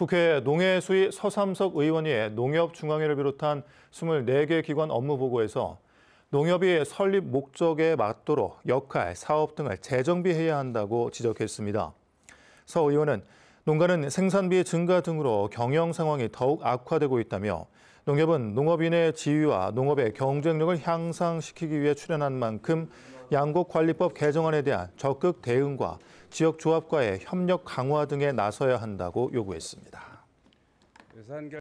국회 농해수위 서삼석 의원이 농협중앙회를 비롯한 24개 기관 업무 보고에서 농협이 설립 목적에 맞도록 역할, 사업 등을 재정비해야 한다고 지적했습니다. 서 의원은 농가는 생산비 증가 등으로 경영 상황이 더욱 악화되고 있다며 농협은 농업인의 지위와 농업의 경쟁력을 향상시키기 위해 출연한 만큼 양곡관리법 개정안에 대한 적극 대응과 지역 조합과의 협력 강화 등에 나서야 한다고 요구했습니다.